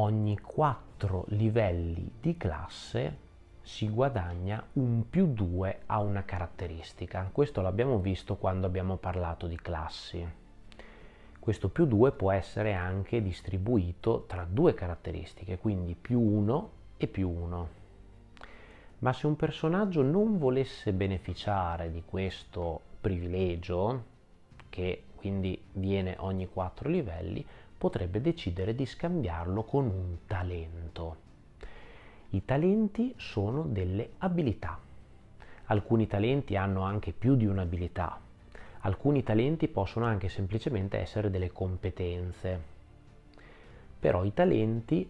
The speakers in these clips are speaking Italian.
ogni 4 livelli di classe si guadagna un più 2 a una caratteristica. Questo l'abbiamo visto quando abbiamo parlato di classi. Questo più 2 può essere anche distribuito tra due caratteristiche, quindi più 1 e più 1. Ma se un personaggio non volesse beneficiare di questo privilegio, che quindi viene ogni 4 livelli, potrebbe decidere di scambiarlo con un talento. I talenti sono delle abilità. Alcuni talenti hanno anche più di un'abilità. Alcuni talenti possono anche semplicemente essere delle competenze. Però i talenti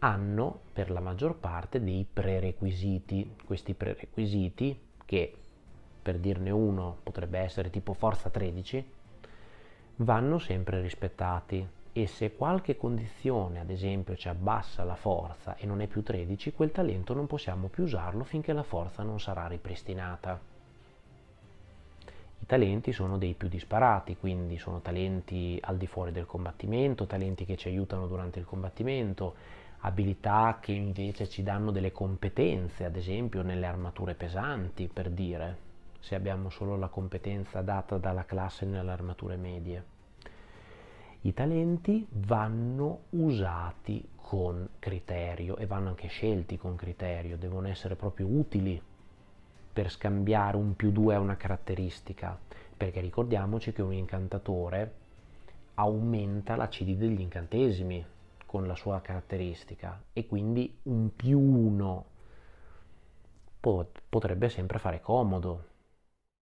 hanno per la maggior parte dei prerequisiti. Questi prerequisiti che per dirne uno potrebbe essere tipo forza 13, vanno sempre rispettati e se qualche condizione, ad esempio, ci abbassa la forza e non è più 13, quel talento non possiamo più usarlo finché la forza non sarà ripristinata. I talenti sono dei più disparati, quindi sono talenti al di fuori del combattimento, talenti che ci aiutano durante il combattimento, abilità che invece ci danno delle competenze, ad esempio nelle armature pesanti, per dire, se abbiamo solo la competenza data dalla classe nelle armature medie i talenti vanno usati con criterio e vanno anche scelti con criterio, devono essere proprio utili per scambiare un più due a una caratteristica, perché ricordiamoci che un incantatore aumenta la CD degli incantesimi con la sua caratteristica e quindi un più uno potrebbe sempre fare comodo